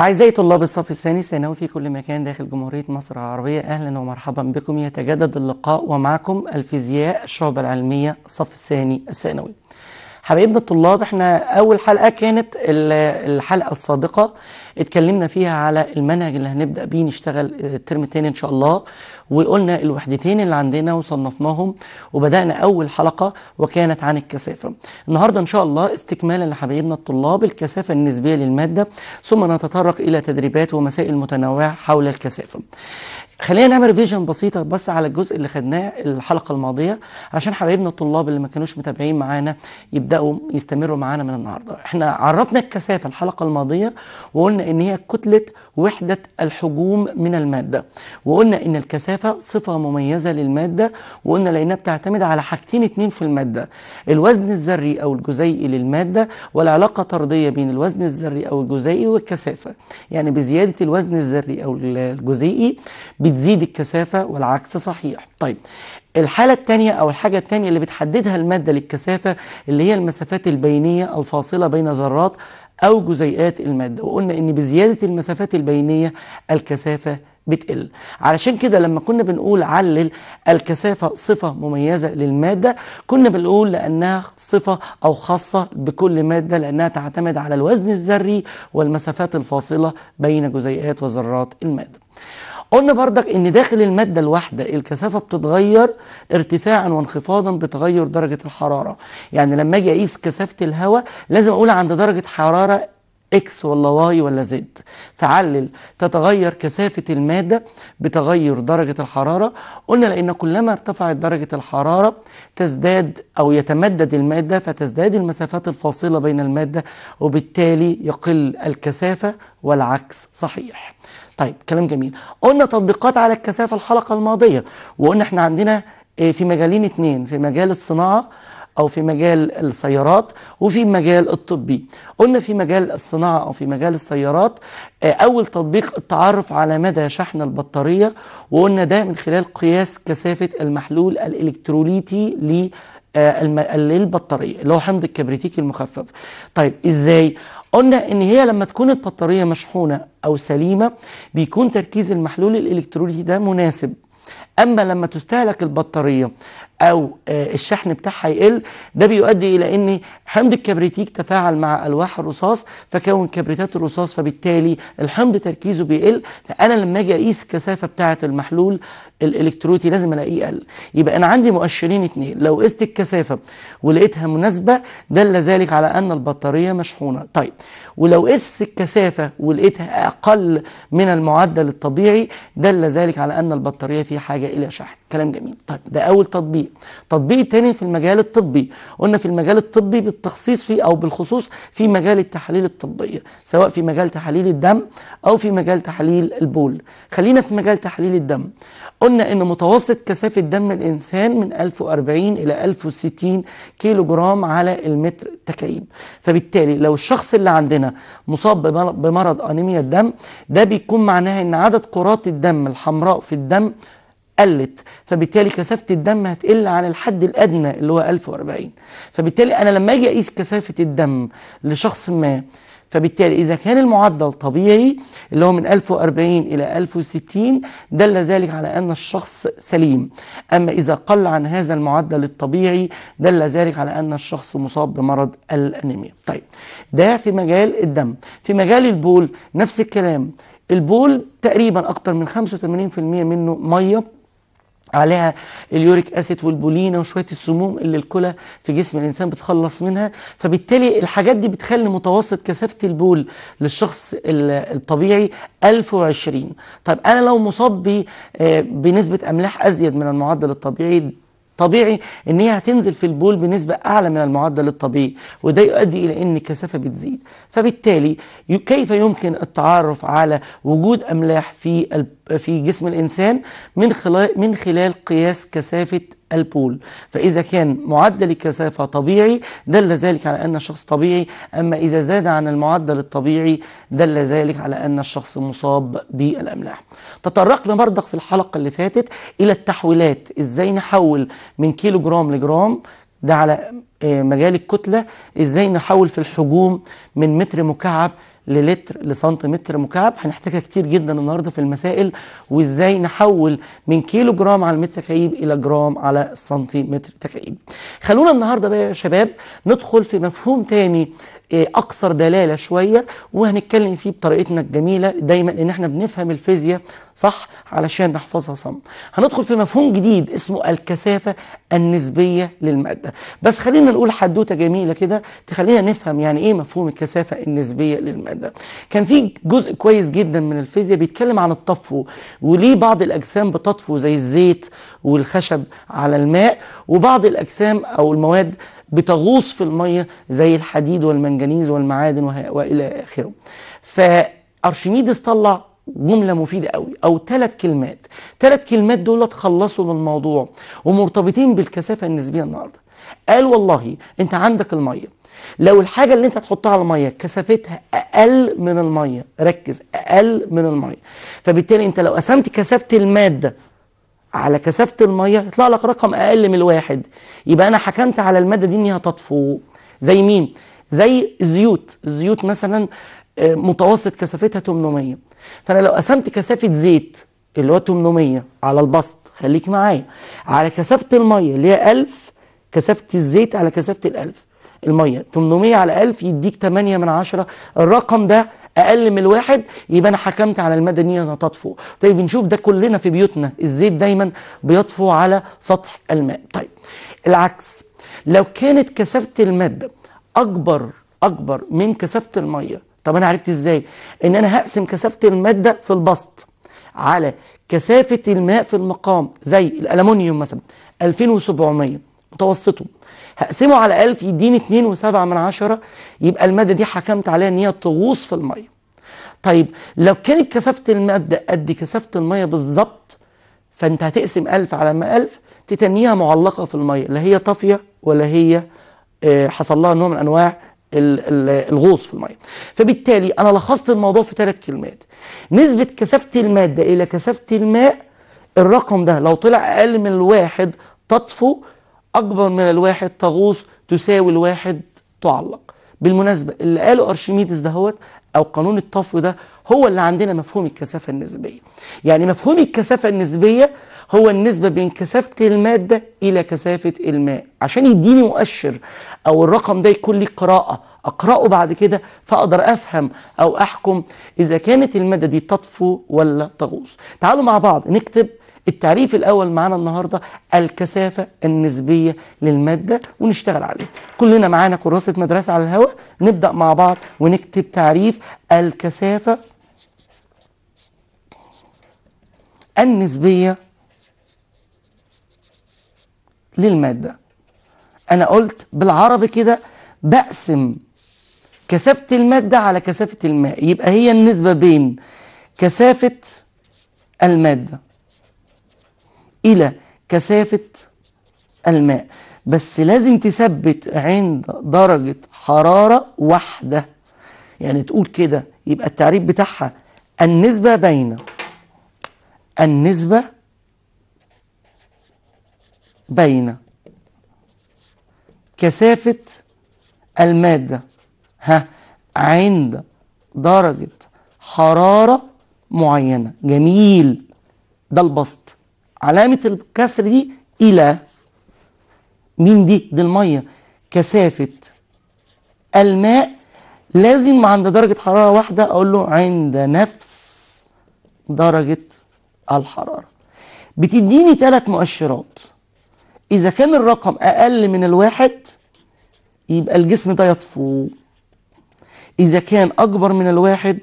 أعزائي طلاب الصف الثاني ثانوي في كل مكان داخل جمهورية مصر العربية أهلا ومرحبا بكم يتجدد اللقاء ومعكم الفيزياء الشعبة العلمية الصف الثاني الثانوي حبايبنا الطلاب احنا اول حلقه كانت الحلقه السابقه اتكلمنا فيها على المنهج اللي هنبدا بيه نشتغل الترم آه، الثاني ان شاء الله وقلنا الوحدتين اللي عندنا وصنفناهم وبدانا اول حلقه وكانت عن الكثافه النهارده ان شاء الله استكمالا لحبايبنا الطلاب الكثافه النسبيه للماده ثم نتطرق الى تدريبات ومسائل متنوعه حول الكثافه خلينا نعمل فيجن بسيطة بس على الجزء اللي خدناه الحلقة الماضية عشان حبايبنا الطلاب اللي ما كانوش متابعين معانا يبدأوا يستمروا معانا من النهاردة احنا عرفنا الكثافة الحلقة الماضية وقلنا ان هي كتلة وحدة الحجوم من المادة وقلنا إن الكثافة صفة مميزة للمادة وقلنا لأنها بتعتمد على حاجتين اتنين في المادة الوزن الذري أو الجزيئي للمادة والعلاقة طردية بين الوزن الذري أو الجزيئي والكثافة يعني بزيادة الوزن الذري أو الجزيئي بتزيد الكثافة والعكس صحيح طيب الحالة الثانية أو الحاجة الثانية اللي بتحددها المادة للكثافة اللي هي المسافات البينية الفاصلة بين ذرات أو جزيئات المادة وقلنا إن بزيادة المسافات البينية الكثافة بتقل علشان كده لما كنا بنقول علل الكثافة صفة مميزة للمادة كنا بنقول لأنها صفة أو خاصة بكل مادة لأنها تعتمد على الوزن الذري والمسافات الفاصلة بين جزيئات وذرات المادة قلنا بردك ان داخل المادة الواحدة الكثافة بتتغير ارتفاعا وانخفاضا بتغير درجة الحرارة يعني لما اجي اقيس كثافة الهواء لازم اقول عند درجة حرارة اكس ولا واي ولا زد فعلل تتغير كثافة المادة بتغير درجة الحرارة قلنا لأن كلما ارتفعت درجة الحرارة تزداد أو يتمدد المادة فتزداد المسافات الفاصلة بين المادة وبالتالي يقل الكثافة والعكس صحيح طيب كلام جميل قلنا تطبيقات على الكثافة الحلقة الماضية وقلنا احنا عندنا آه، في مجالين اتنين في مجال الصناعة او في مجال السيارات وفي مجال الطبي قلنا في مجال الصناعه او في مجال السيارات آه، اول تطبيق التعرف على مدى شحن البطاريه وقلنا ده من خلال قياس كثافه المحلول الالكتروليتي آه، للبطاريه اللي هو حمض الكبريتيك المخفف طيب ازاي قلنا ان هي لما تكون البطاريه مشحونه او سليمه بيكون تركيز المحلول الالكتروني ده مناسب اما لما تستهلك البطاريه او آه، الشحن بتاعها يقل ده بيؤدي الى ان حمض الكبريتيك تفاعل مع الواح الرصاص فكون كبريتات الرصاص فبالتالي الحمض تركيزه بيقل فانا لما اجي اقيس الكثافه بتاعه المحلول الالكتروتي لازم الاقيه اقل يبقى انا عندي مؤشرين اتنين لو قست الكثافه ولقيتها مناسبه دل ذلك على ان البطاريه مشحونه طيب ولو قست الكثافه ولقيتها اقل من المعدل الطبيعي دل ذلك على ان البطاريه في حاجه الى شحن كلام جميل طيب ده اول تطبيق تطبيق تاني في المجال الطبي قلنا في المجال الطبي بالتخصيص فيه او بالخصوص في مجال التحاليل الطبيه سواء في مجال تحاليل الدم او في مجال تحاليل البول خلينا في مجال تحاليل الدم قلنا أن متوسط كثافة دم الإنسان من 1040 إلى 1060 كيلو جرام على المتر تكعيب فبالتالي لو الشخص اللي عندنا مصاب بمرض أنيميا الدم ده بيكون معناه أن عدد قرات الدم الحمراء في الدم قلت فبالتالي كثافه الدم هتقل عن الحد الادنى اللي هو 1040 فبالتالي انا لما اجي اقيس كثافه الدم لشخص ما فبالتالي إذا كان المعدل طبيعي اللي هو من 1040 إلى 1060 دل ذلك على أن الشخص سليم أما إذا قل عن هذا المعدل الطبيعي دل ذلك على أن الشخص مصاب بمرض الأنيميا طيب ده في مجال الدم في مجال البول نفس الكلام البول تقريبا أكتر من 85% منه مية عليها اليوريك اسيد والبولينا وشويه السموم اللي الكلى في جسم الانسان بتخلص منها فبالتالي الحاجات دي بتخلي متوسط كثافه البول للشخص الطبيعي 1020 طب انا لو مصاب آه، بنسبه املاح ازيد من المعدل الطبيعي طبيعي ان هي هتنزل في البول بنسبة اعلى من المعدل الطبيعي وده يؤدي الى ان الكثافة بتزيد فبالتالي كيف يمكن التعرف على وجود املاح في في جسم الانسان من خلال من خلال قياس كثافة البول فإذا كان معدل الكثافة طبيعي دل ذلك على أن الشخص طبيعي أما إذا زاد عن المعدل الطبيعي دل ذلك على أن الشخص مصاب بالأملاح تطرقنا برضك في الحلقة اللي فاتت إلى التحويلات إزاي نحول من كيلو جرام لجرام ده على آه، مجال الكتلة إزاي نحول في الحجوم من متر مكعب للتر لسنتيمتر مكعب هنحتاجها كتير جدا النهارده في المسائل وازاي نحول من كيلو جرام على المتر تكعيب الى جرام على السنتيمتر تكعيب خلونا النهارده بقى يا شباب ندخل في مفهوم تاني آه، اكثر دلاله شويه وهنتكلم فيه بطريقتنا الجميله دايما ان احنا بنفهم الفيزياء صح علشان نحفظها صم هندخل في مفهوم جديد اسمه الكثافة النسبية للمادة بس خلينا نقول حدوتة جميلة كده تخلينا نفهم يعني ايه مفهوم الكثافة النسبية للمادة كان في جزء كويس جدا من الفيزياء بيتكلم عن الطفو وليه بعض الاجسام بتطفو زي الزيت والخشب على الماء وبعض الاجسام او المواد بتغوص في المية زي الحديد والمنجنيز والمعادن والى اخره فارشميدس طلع جملة مفيدة قوي أو ثلاث كلمات ثلاث كلمات دول تخلصوا من الموضوع ومرتبطين بالكثافة النسبية النهاردة قال والله أنت عندك المية لو الحاجة اللي أنت هتحطها على المية كثافتها أقل من المية ركز أقل من المية فبالتالي أنت لو قسمت كثافة المادة على كثافة المية يطلع لك رقم أقل من الواحد يبقى أنا حكمت على المادة دي إنها تطفو زي مين؟ زي الزيوت الزيوت مثلا آه، متوسط كثافتها 800 فانا لو قسمت كثافه زيت اللي هو 800 على البسط خليك معايا على كثافه الميه اللي هي 1000 كثافه الزيت على كثافه ال1000 الميه 800 على 1000 يديك 8 من 10 الرقم ده اقل من الواحد يبقى انا حكمت على الماده ان هي تطفو طيب بنشوف ده كلنا في بيوتنا الزيت دايما بيطفو على سطح الماء طيب العكس لو كانت كثافه الماده اكبر اكبر من كثافه الميه طب انا عرفت ازاي ان انا هقسم كثافه الماده في البسط على كثافه الماء في المقام زي الالومنيوم مثلا 2700 متوسطه هقسمه على 1000 يديني 2.7 من عشرة يبقى الماده دي حكمت عليها ان هي تغوص في الميه طيب لو كانت كثافه الماده قد كثافه الميه بالظبط فانت هتقسم 1000 على ما 1000 تتنيها معلقه في الميه لا هي طافيه ولا هي آه، حصل لها نوع من انواع الغوص في الميه فبالتالي انا لخصت الموضوع في ثلاث كلمات نسبه كثافه الماده الى كثافه الماء الرقم ده لو طلع اقل من الواحد تطفو اكبر من الواحد تغوص تساوي الواحد تعلق بالمناسبه اللي قاله ارشميدس دهوت او قانون الطفو ده هو اللي عندنا مفهوم الكثافه النسبيه يعني مفهوم الكثافه النسبيه هو النسبة بين كثافة المادة إلى كثافة الماء عشان يديني مؤشر أو الرقم ده يكون لي قراءة أقرأه بعد كده فأقدر أفهم أو أحكم إذا كانت المادة دي تطفو ولا تغوص تعالوا مع بعض نكتب التعريف الأول معانا النهاردة الكثافة النسبية للمادة ونشتغل عليه كلنا معانا كراسة مدرسة على الهواء نبدأ مع بعض ونكتب تعريف الكثافة النسبية للمادة أنا قلت بالعربي كده بقسم كثافة المادة على كثافة الماء يبقى هي النسبة بين كثافة المادة إلى كثافة الماء بس لازم تثبت عند درجة حرارة واحدة يعني تقول كده يبقى التعريف بتاعها النسبة بين النسبة بين كثافة المادة ها عند درجة حرارة معينة جميل ده البسط علامة الكسر دي إلى مين دي؟ دي المية كثافة الماء لازم عند درجة حرارة واحدة أقول له عند نفس درجة الحرارة بتديني ثلاث مؤشرات إذا كان الرقم أقل من الواحد يبقى الجسم ده يطفو إذا كان أكبر من الواحد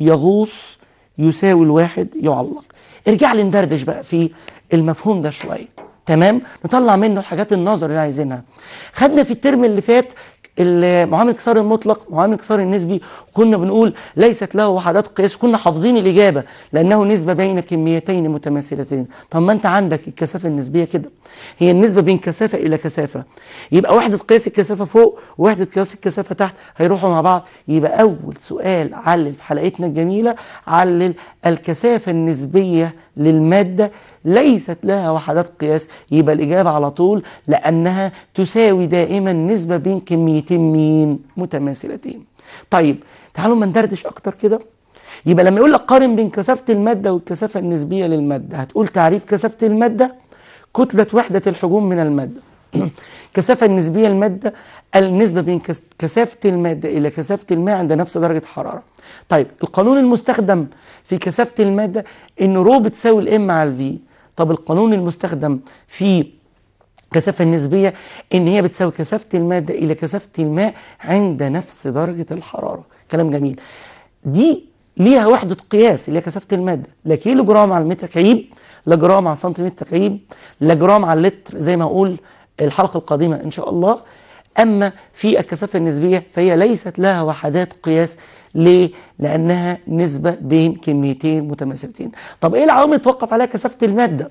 يغوص يساوي الواحد يعلق ارجع لي ندردش بقى في المفهوم ده شوية تمام نطلع منه الحاجات النظر اللي عايزينها خدنا في الترم اللي فات المعامل الانكسار المطلق معامل الانكسار النسبي كنا بنقول ليست له وحدات قياس كنا حافظين الإجابة لأنه نسبة بين كميتين متماثلتين طب ما أنت عندك الكثافة النسبية كده هي النسبة بين كثافة إلى كثافة يبقى وحدة قياس الكثافة فوق ووحدة قياس الكثافة تحت هيروحوا مع بعض يبقى أول سؤال علل في حلقتنا الجميلة علل الكثافة النسبية للمادة ليست لها وحدات قياس يبقى الإجابة على طول لأنها تساوي دائما نسبة بين كميتين مين متماثلتين طيب تعالوا ما ندردش أكتر كده يبقى لما يقول لك قارن بين كثافة المادة والكثافة النسبية للمادة هتقول تعريف كثافة المادة كتلة وحدة الحجوم من المادة كثافة النسبية المادة النسبة بين كثافة المادة إلى كثافة الماء عند نفس درجة حرارة طيب القانون المستخدم في كثافة المادة إن رو بتساوي الام على الفي طب القانون المستخدم في الكثافة النسبية إن هي بتساوي كثافة المادة إلى كثافة الماء عند نفس درجة الحرارة كلام جميل دي ليها وحدة قياس اللي هي كثافة المادة لا كيلو جرام على المتر كعيب لا جرام على سنتيمتر كعيب لا جرام على اللتر زي ما أقول الحلقة القادمة إن شاء الله أما في الكثافة النسبية فهي ليست لها وحدات قياس ليه؟ لأنها نسبة بين كميتين متماثلتين طب إيه العوامل اللي توقف عليها كثافة المادة؟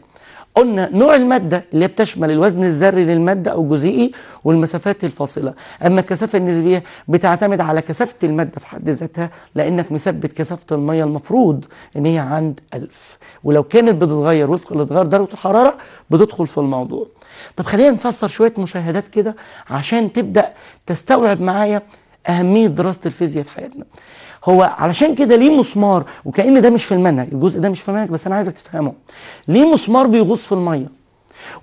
قلنا نوع المادة اللي بتشمل الوزن الذري للمادة أو الجزيئي والمسافات الفاصلة أما الكثافة النسبية بتعتمد على كثافة المادة في حد ذاتها لأنك مثبت كثافة المية المفروض إن هي عند 1000 ولو كانت بتتغير وفق الاتغار درجة الحرارة بتدخل في الموضوع طب خلينا نفسر شوية مشاهدات كده عشان تبدأ تستوعب معايا أهمية دراسة الفيزياء في حياتنا هو علشان كده ليه مسمار وكأن ده مش في المنهج الجزء ده مش في المنهج بس انا عايزك تفهمه ليه مسمار بيغوص في الميه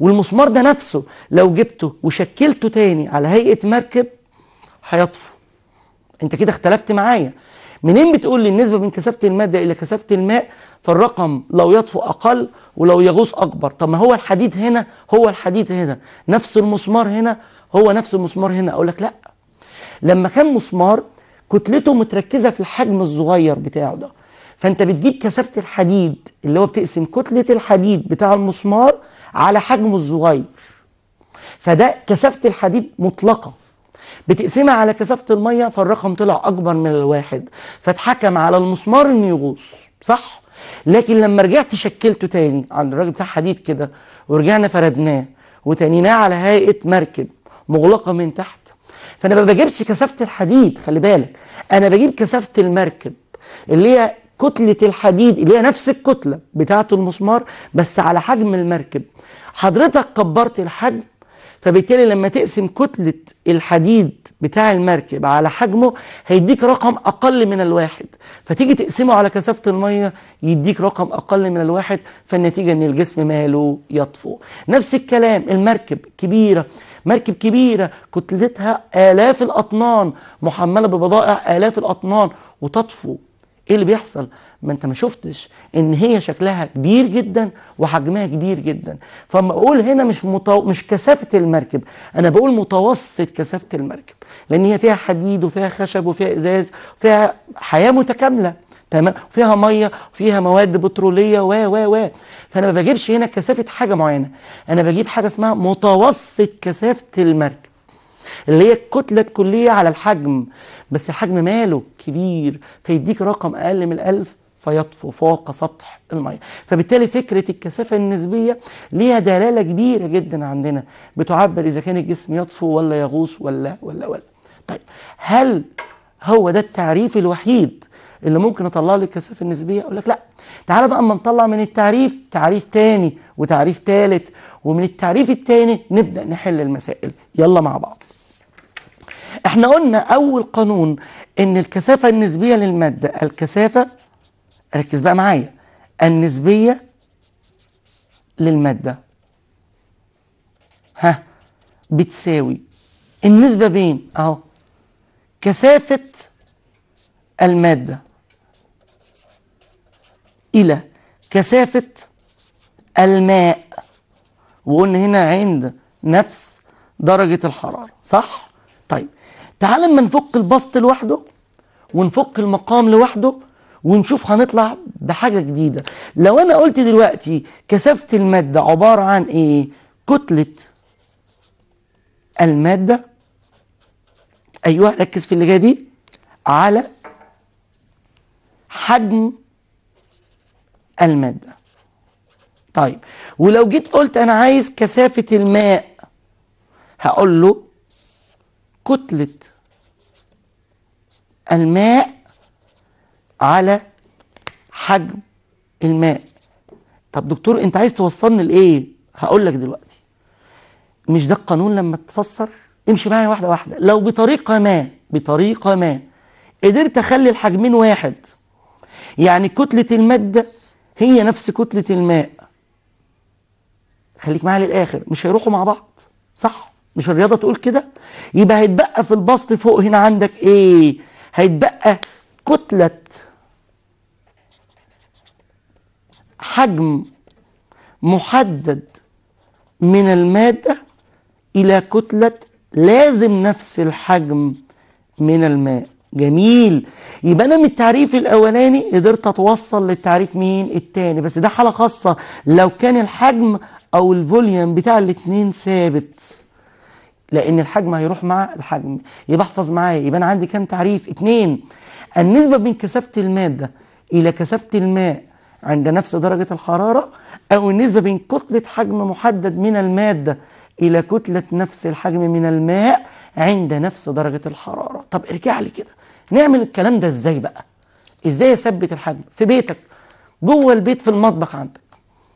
والمسمار ده نفسه لو جبته وشكلته تاني على هيئه مركب هيطفو انت كده اختلفت معايا منين بتقول لي النسبه من كثافه الماده الى كثافه الماء فالرقم لو يطفو اقل ولو يغوص اكبر طب ما هو الحديد هنا هو الحديد هنا نفس المسمار هنا هو نفس المسمار هنا اقول لك لا لما كان مسمار كتلته متركزه في الحجم الصغير بتاعه ده فانت بتجيب كثافه الحديد اللي هو بتقسم كتله الحديد بتاع المسمار على حجمه الصغير فده كثافه الحديد مطلقه بتقسمها على كثافه الميه فالرقم طلع اكبر من الواحد فاتحكم على المسمار انه يغوص صح لكن لما رجعت شكلته تاني عند الراجل بتاع حديد كده ورجعنا فردناه وتنيناه على هيئه مركب مغلقه من تحت فانا ما بجيبش كثافه الحديد خلي بالك انا بجيب كثافه المركب اللي هي كتله الحديد اللي هي نفس الكتله بتاعه المسمار بس على حجم المركب حضرتك كبرت الحجم فبالتالي لما تقسم كتلة الحديد بتاع المركب على حجمه هيديك رقم أقل من الواحد فتيجي تقسمه على كثافة المية يديك رقم أقل من الواحد فالنتيجة إن الجسم ماله يطفو نفس الكلام المركب كبيرة مركب كبيرة كتلتها آلاف الأطنان محملة ببضائع آلاف الأطنان وتطفو ايه اللي بيحصل ما انت ما شفتش ان هي شكلها كبير جدا وحجمها كبير جدا فما اقول هنا مش متو... مش كثافه المركب انا بقول متوسط كثافه المركب لان هي فيها حديد وفيها خشب وفيها ازاز وفيها حياه متكامله تمام فيها ميه فيها مواد بتروليه و و و فانا ما بجيبش هنا كثافه حاجه معينه انا بجيب حاجه اسمها متوسط كثافه المركب اللي هي الكتله الكليه على الحجم بس الحجم ماله كبير فيديك رقم اقل من الألف فيطفو فوق سطح الميه فبالتالي فكره الكثافه النسبيه ليها دلاله كبيره جدا عندنا بتعبر اذا كان الجسم يطفو ولا يغوص ولا ولا ولا طيب هل هو ده التعريف الوحيد اللي ممكن اطلع لك الكثافه النسبيه اقول لك لا تعالى بقى اما نطلع من التعريف تعريف تاني وتعريف تالت ومن التعريف التاني نبدا نحل المسائل يلا مع بعض احنا قلنا اول قانون ان الكثافه النسبيه للماده الكثافه ركز بقى معايا النسبيه للماده ها بتساوي النسبه بين اهو كثافه الماده إلى كثافة الماء وقلنا هنا عند نفس درجة الحرارة صح؟ طيب تعال اما نفك البسط لوحده ونفك المقام لوحده ونشوف هنطلع بحاجة جديدة لو أنا قلت دلوقتي كثافة المادة عبارة عن إيه؟ كتلة المادة أيوه ركز في اللي جاية دي على حجم المادة طيب ولو جيت قلت أنا عايز كثافة الماء هقول له كتلة الماء على حجم الماء طب دكتور انت عايز توصلني لايه هقول لك دلوقتي مش ده القانون لما تفسر امشي معايا واحده واحده لو بطريقه ما بطريقه ما قدرت اخلي الحجمين واحد يعني كتله الماده هي نفس كتلة الماء خليك معايا للآخر مش هيروحوا مع بعض صح مش الرياضة تقول كده يبقى هيتبقى في البسط فوق هنا عندك ايه هيتبقى كتلة حجم محدد من المادة إلى كتلة لازم نفس الحجم من الماء جميل يبقى انا من التعريف الاولاني قدرت اتوصل للتعريف مين التاني بس ده حاله خاصه لو كان الحجم او الفوليوم بتاع الاثنين ثابت لان الحجم هيروح مع الحجم يبقى احفظ معايا يبقى انا عندي كام تعريف اتنين النسبه بين كثافه الماده الى كثافه الماء عند نفس درجه الحراره او النسبه بين كتله حجم محدد من الماده الى كتله نفس الحجم من الماء عند نفس درجه الحراره طب ارجع لي كده نعمل الكلام ده ازاي بقى ازاي اثبت الحجم في بيتك جوه البيت في المطبخ عندك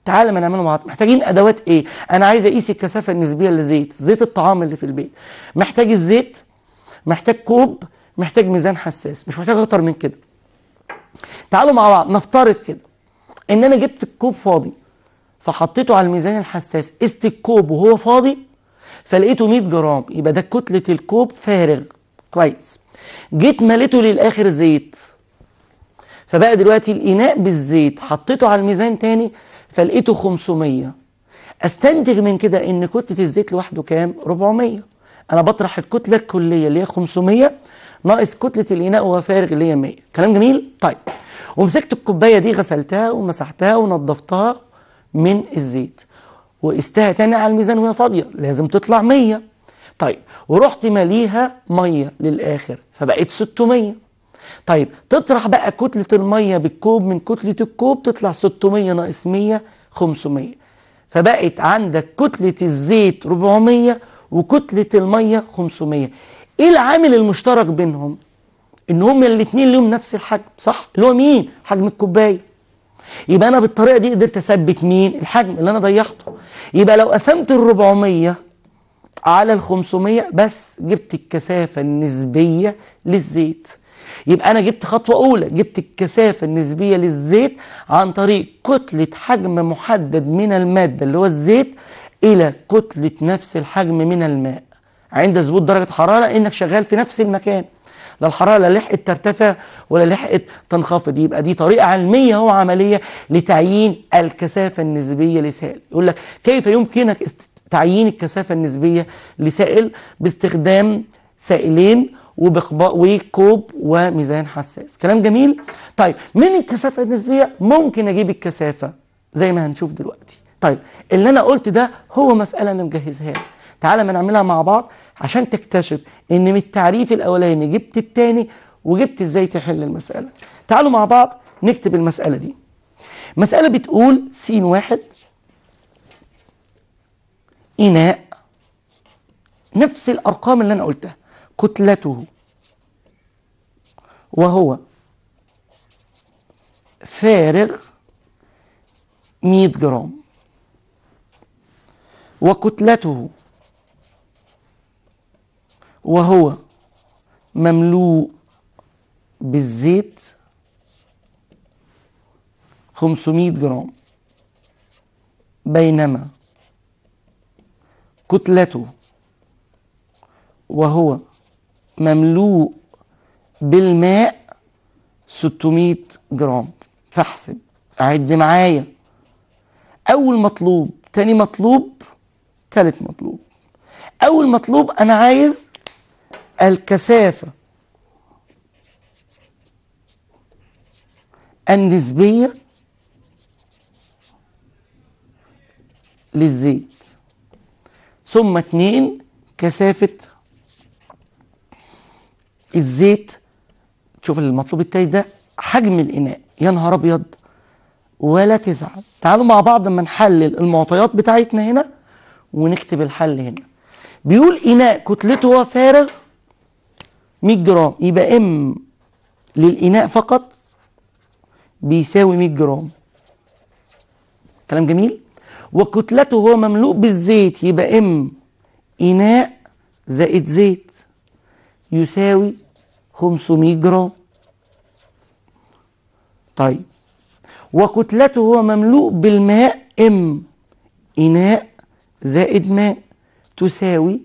تعالى ما نعمله مع بعض محتاجين ادوات ايه انا عايز اقيس الكثافه النسبيه للزيت زيت الطعام اللي في البيت محتاج الزيت محتاج كوب محتاج ميزان حساس مش محتاج اكتر من كده تعالوا مع بعض نفترض كده ان انا جبت الكوب فاضي فحطيته على الميزان الحساس قست الكوب وهو فاضي فلقيته 100 جرام يبقى ده كتله الكوب فارغ كويس جيت مليته للآخر زيت فبقى دلوقتي الإناء بالزيت حطيته على الميزان تاني فلقيته 500 استنتج من كده ان كتلة الزيت لوحده كام 400 انا بطرح الكتلة الكلية اللي هي 500 ناقص كتلة الإناء وهو فارغ اللي هي 100 كلام جميل طيب ومسكت الكوباية دي غسلتها ومسحتها ونظفتها من الزيت وقستها تاني على الميزان وهي فاضية لازم تطلع 100 طيب ورحت ماليها ميه للاخر فبقت 600 طيب تطرح بقى كتله الميه بالكوب من كتله الكوب تطلع 600 ناقص 100 500 فبقت عندك كتله الزيت 400 وكتله الميه 500 ايه العامل المشترك بينهم ان هما الاثنين ليهم نفس الحجم صح اللي هو مين حجم الكوبايه يبقى انا بالطريقه دي قدرت اثبت مين الحجم اللي انا ضيعته يبقى لو قسمت ال 400 على ال 500 بس جبت الكثافة النسبية للزيت يبقى أنا جبت خطوة أولى جبت الكثافة النسبية للزيت عن طريق كتلة حجم محدد من المادة اللي هو الزيت إلى كتلة نفس الحجم من الماء عند ثبوت درجة حرارة إنك شغال في نفس المكان لا الحرارة لا لحقت ترتفع ولا لحقت تنخفض يبقى دي طريقة علمية هو عملية لتعيين الكثافة النسبية لسائل يقول لك كيف يمكنك تعيين الكثافة النسبية لسائل باستخدام سائلين وكوب وميزان حساس كلام جميل طيب من الكثافة النسبية ممكن أجيب الكثافة زي ما هنشوف دلوقتي طيب اللي أنا قلت ده هو مسألة أنا مجهزها تعالى ما نعملها مع بعض عشان تكتشف إن من التعريف الأولاني جبت التاني وجبت إزاي تحل المسألة تعالوا مع بعض نكتب المسألة دي مسألة بتقول س واحد إناء نفس الأرقام اللي أنا قلتها كتلته وهو فارغ 100 جرام وكتلته وهو مملوء بالزيت 500 جرام بينما كتلته وهو مملوء بالماء 600 جرام فاحسب أعد معايا أول مطلوب تاني مطلوب تالت مطلوب أول مطلوب أنا عايز الكثافة النسبية للزيت ثم اتنين كثافة الزيت شوف المطلوب التاني ده حجم الإناء يا نهار أبيض ولا تزعل تعالوا مع بعض اما نحلل المعطيات بتاعتنا هنا ونكتب الحل هنا بيقول إناء كتلته هو فارغ 100 جرام يبقى ام للإناء فقط بيساوي 100 جرام كلام جميل وكتلته هو مملوء بالزيت يبقى ام اناء زائد زيت يساوي 500 جرام طيب وكتلته هو مملوء بالماء ام اناء زائد ماء تساوي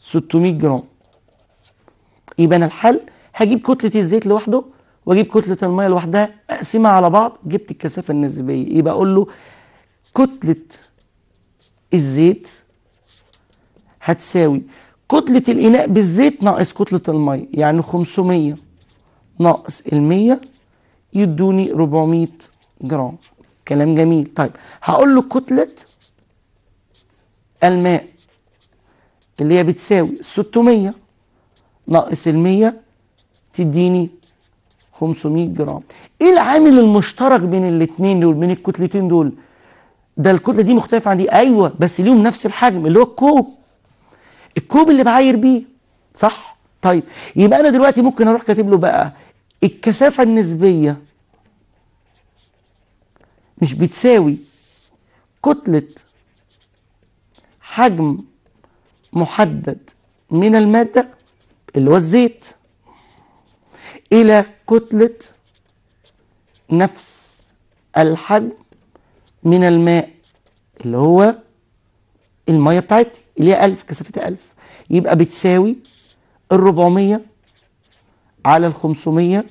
600 جرام يبقى انا الحل هجيب كتله الزيت لوحده واجيب كتله الميه لوحدها اقسمها على بعض جبت الكثافه النسبيه يبقى اقول له كتلة الزيت هتساوي كتلة الإناء بالزيت ناقص كتلة المية يعني 500 ناقص المية يدوني 400 جرام كلام جميل طيب هقول له كتلة الماء اللي هي بتساوي 600 ناقص المية تديني 500 جرام ايه العامل المشترك بين الاتنين دول بين الكتلتين دول ده الكتله دي مختلفه عن دي ايوه بس ليهم نفس الحجم اللي هو الكوب الكوب اللي بعاير بيه صح طيب يبقى انا دلوقتي ممكن اروح كاتب له بقى الكثافه النسبيه مش بتساوي كتله حجم محدد من الماده اللي هو الزيت الى كتله نفس الحجم من الماء اللي هو المية بتاعتي اللي هي 1000 كثافتها 1000 يبقى بتساوي ال 400 على ال 500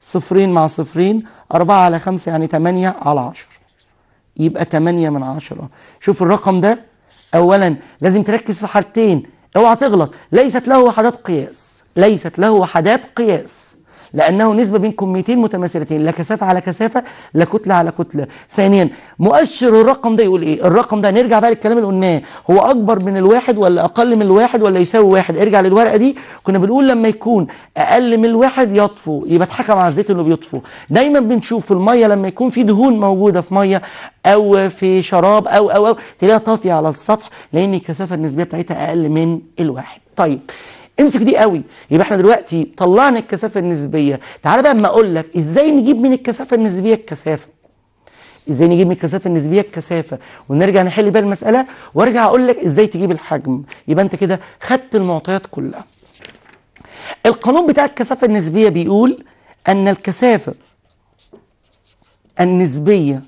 صفرين مع صفرين 4 على 5 يعني 8 على 10 يبقى 8 من 10 شوف الرقم ده اولا لازم تركز في حاجتين اوعى تغلط ليست له وحدات قياس ليست له وحدات قياس لأنه نسبة بين كميتين متماثلتين لا كثافة على كثافة لا كتلة على كتلة ثانيا مؤشر الرقم ده يقول إيه الرقم ده نرجع بقى للكلام اللي قلناه هو أكبر من الواحد ولا أقل من الواحد ولا يساوي واحد ارجع للورقة دي كنا بنقول لما يكون أقل من الواحد يطفو يبقى اتحكم على الزيت اللي بيطفو دايما بنشوف في المية لما يكون في دهون موجودة في مية أو في شراب أو أو أو تلاقيها طافية على السطح لأن الكثافة النسبية بتاعتها أقل من الواحد طيب امسك دي قوي يبقى احنا دلوقتي طلعنا الكثافه النسبيه تعالى بقى اما اقول لك ازاي نجيب من الكثافه النسبيه الكثافه ازاي نجيب من الكثافه النسبيه الكثافه ونرجع نحل بقى المساله وارجع اقول لك ازاي تجيب الحجم يبقى انت كده خدت المعطيات كلها القانون بتاع الكثافه النسبيه بيقول ان الكثافه النسبيه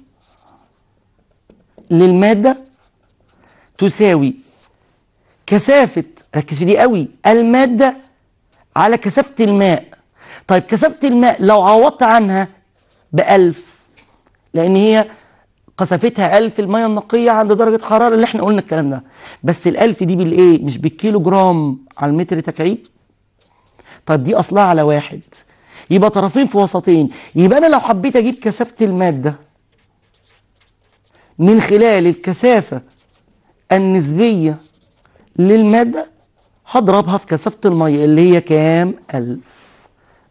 للماده تساوي كثافه ركز في دي قوي المادة على كثافة الماء طيب كثافة الماء لو عوضت عنها بألف لأن هي كثافتها 1000 المية النقية عند درجة حرارة اللي احنا قلنا الكلام ده بس الألف دي بالإيه مش بالكيلو جرام على المتر تكعيب طيب دي أصلها على واحد يبقى طرفين في وسطين يبقى أنا لو حبيت أجيب كثافة المادة من خلال الكثافة النسبية للمادة هضربها في كثافة المية اللي هي كام؟ ألف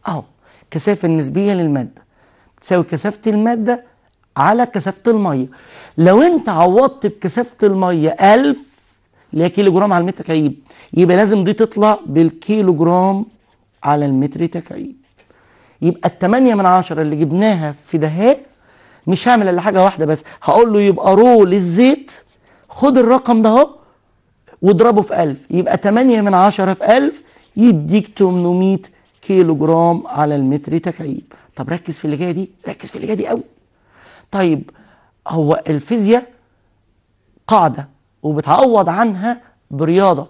أهو كثافة النسبية للمادة بتساوي كثافة المادة على كثافة المية لو أنت عوضت بكثافة المية ألف اللي هي كيلو جرام على المتر كعيب يبقى لازم دي تطلع بالكيلو جرام على المتر تكعيب يبقى التمانية من عشرة اللي جبناها في دهاء مش هعمل الا حاجه واحده بس هقول له يبقى رول للزيت خد الرقم ده اهو واضربه في 1000 يبقى 8 من 10 في 1000 يديك 800 كيلو جرام على المتر تكعيب طب ركز في اللي جايه دي ركز في اللي جايه دي قوي طيب هو الفيزياء قاعده وبتعوض عنها برياضه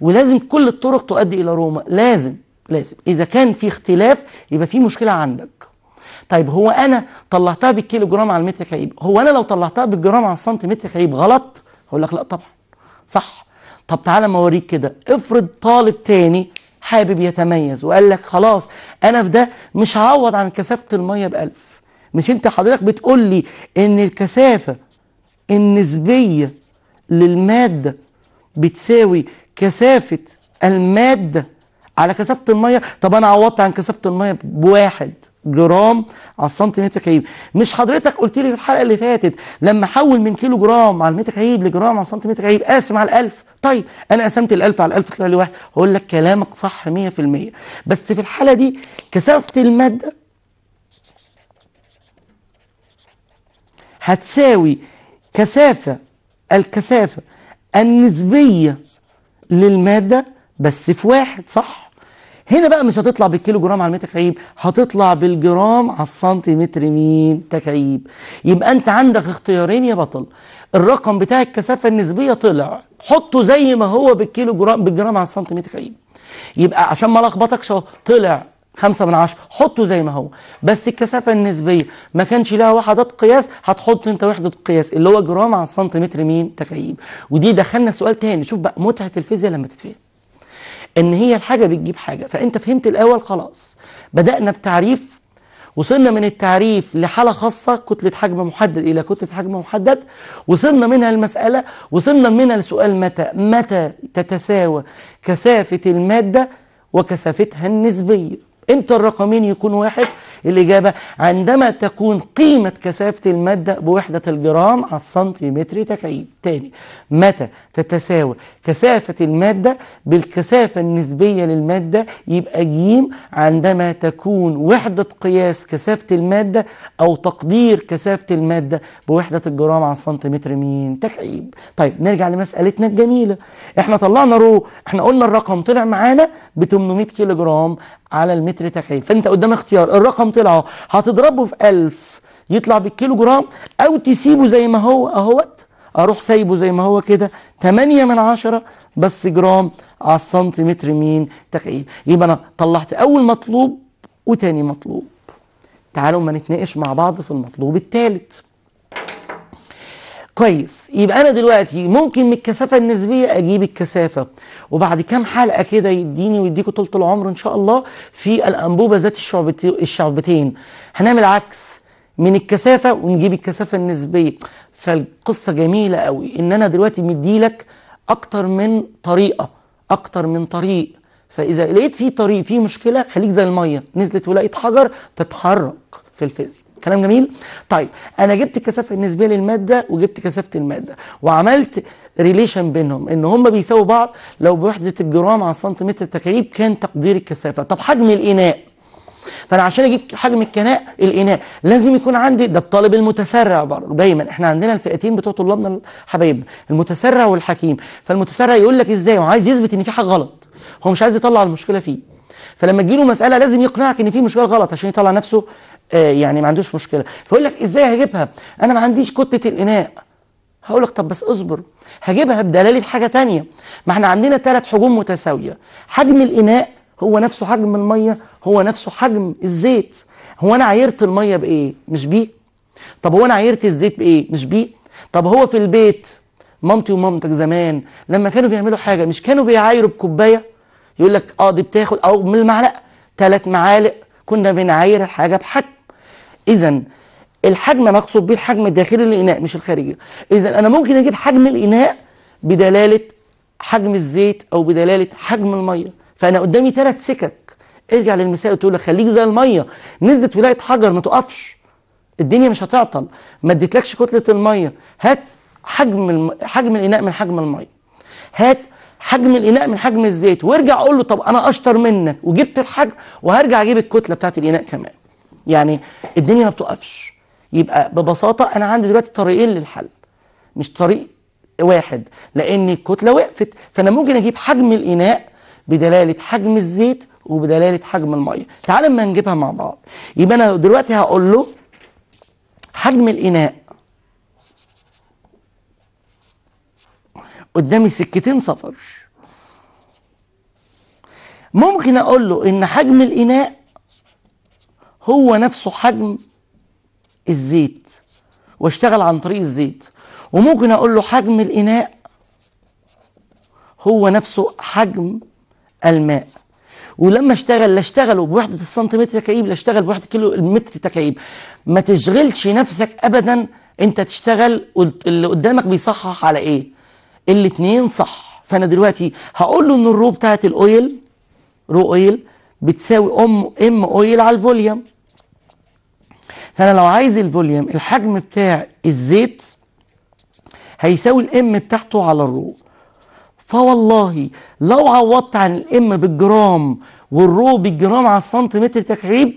ولازم كل الطرق تؤدي الى روما لازم لازم اذا كان في اختلاف يبقى في مشكله عندك طيب هو انا طلعتها بالكيلو جرام على المتر كعيب هو انا لو طلعتها بالجرام على السنتيمتر كعيب غلط هقول لك لا طبعا صح طب تعالى ما اوريك كده افرض طالب تاني حابب يتميز وقال لك خلاص انا في ده مش هعوض عن كثافه الميه بألف مش انت حضرتك بتقول لي ان الكثافه النسبيه للماده بتساوي كثافه الماده على كثافه الميه طب انا عوضت عن كثافه الميه بواحد جرام على السنتيمتر كيوب مش حضرتك قلت لي في الحلقه اللي فاتت لما احول من كيلو جرام على المتر كيوب لجرام على سنتيمتر كيوب اقسم على ال1000 طيب انا قسمت ال1000 على ال1000 طلع لي واحد هقول لك كلامك صح 100% بس في الحاله دي كثافه الماده هتساوي كثافه الكثافه النسبيه للماده بس في واحد صح هنا بقى مش هتطلع بالكيلو جرام على المتر كعيب هتطلع بالجرام على السنتيمتر مين تكعيب يبقى انت عندك اختيارين يا بطل الرقم بتاع الكثافه النسبيه طلع حطه زي ما هو بالكيلو جرام بالجرام على السنتيمتر كعيب يبقى عشان ما لخبطكش طلع خمسة من عشرة حطه زي ما هو بس الكثافة النسبية ما كانش لها وحدات قياس هتحط انت وحدة قياس اللي هو جرام على السنتيمتر مين تكعيب ودي دخلنا في سؤال تاني شوف بقى متعة الفيزياء لما تتفهم ان هي الحاجه بتجيب حاجه فانت فهمت الاول خلاص بدانا بتعريف وصلنا من التعريف لحاله خاصه كتله حجم محدد الى كتله حجم محدد وصلنا منها المساله وصلنا منها لسؤال متى متى تتساوى كثافه الماده وكثافتها النسبيه امتى الرقمين يكون واحد الإجابة عندما تكون قيمة كثافة المادة بوحدة الجرام على السنتيمتر تكعيب تاني متى تتساوى كثافة المادة بالكثافة النسبية للمادة يبقى ج عندما تكون وحدة قياس كثافة المادة أو تقدير كثافة المادة بوحدة الجرام على السنتيمتر مين تكعيب طيب نرجع لمسألتنا الجميلة احنا طلعنا رو احنا قلنا الرقم طلع معانا ب 800 كيلو جرام على المتر تكعيب فانت قدام اختيار الرقم طلع اهو هتضربه في 1000 يطلع بالكيلو جرام او تسيبه زي ما هو اهوت اروح سايبه زي ما هو كده 8 من عشرة بس جرام على السنتيمتر مين تكعيب يبقى انا طلعت اول مطلوب وتاني مطلوب تعالوا ما نتناقش مع بعض في المطلوب الثالث كويس يبقى انا دلوقتي ممكن من الكثافه النسبيه اجيب الكثافه وبعد كام حلقه كده يديني ويديكوا طول العمر ان شاء الله في الانبوبه ذات الشعبتين هنعمل عكس من الكثافه ونجيب الكثافه النسبيه فالقصه جميله قوي ان انا دلوقتي مديلك اكتر من طريقه اكتر من طريق فاذا لقيت في طريق في مشكله خليك زي الميه نزلت ولقيت حجر تتحرك في الفيزياء كلام جميل طيب انا جبت الكثافه النسبيه للماده وجبت كثافه الماده وعملت ريليشن بينهم ان هم بيساووا بعض لو بوحده الجرام على سنتيمتر تكعيب كان تقدير الكثافه طب حجم الاناء فانا عشان اجيب حجم الكناء الاناء لازم يكون عندي ده الطالب المتسرع برضه دايما احنا عندنا الفئتين بتوع طلابنا حبايبنا المتسرع والحكيم فالمتسرع يقول لك ازاي وعايز يثبت ان في حاجه غلط هو مش عايز يطلع المشكله فيه فلما تجيله مساله لازم يقنعك ان في مشكله غلط عشان يطلع نفسه آه، يعني ما عندوش مشكله فيقول لك ازاي هجيبها انا ما عنديش كتله الاناء هقول لك طب بس اصبر هجيبها بدلاله حاجه تانية ما احنا عندنا ثلاث حجوم متساويه حجم الاناء هو نفسه حجم الميه هو نفسه حجم الزيت هو انا عايرت الميه بايه مش بيه طب هو انا عايرت الزيت بايه مش بيه طب هو في البيت مامتي ومامتك زمان لما كانوا بيعملوا حاجه مش كانوا بيعايروا بكوبايه يقول لك اه دي بتاخد او من المعلقه ثلاث معالق كنا بنعاير الحاجه بحك اذا الحجم مقصود بيه الحجم الداخلي للاناء مش الخارجي اذا انا ممكن اجيب حجم الاناء بدلاله حجم الزيت او بدلاله حجم الميه فانا قدامي ثلاث سكك ارجع للمثال وتقول لك خليك زي الميه نزلت ولايه حجر ما تقفش الدنيا مش هتعطل ما اديتلكش كتله الميه هات حجم الم... حجم الاناء من حجم الميه هات حجم الاناء من حجم الزيت وارجع قول له طب انا اشطر منك وجبت الحجم وهرجع اجيب الكتله بتاعت الاناء كمان يعني الدنيا ما بتقفش يبقى ببساطه انا عندي دلوقتي طريقين للحل مش طريق واحد لان الكتله وقفت فانا ممكن اجيب حجم الاناء بدلاله حجم الزيت وبدلاله حجم الميه تعال اما نجيبها مع بعض يبقى انا دلوقتي هقول له حجم الاناء قدامي سكتين صفر ممكن اقول له ان حجم الاناء هو نفسه حجم الزيت واشتغل عن طريق الزيت وممكن اقول له حجم الاناء هو نفسه حجم الماء ولما اشتغل لا اشتغله بوحده السنتيمتر تكعيب لا اشتغل بوحده كيلو المتر تكعيب ما تشغلش نفسك ابدا انت تشتغل اللي قدامك بيصحح على ايه الاثنين صح فانا دلوقتي هقول له ان الرو بتاعت الاويل رو اويل بتساوي ام ام اويل على الفوليوم فانا لو عايز الفوليوم الحجم بتاع الزيت هيساوي الام بتاعته على الرو فوالله لو عوضت عن الام بالجرام والرو بالجرام على السنتيمتر تكعيب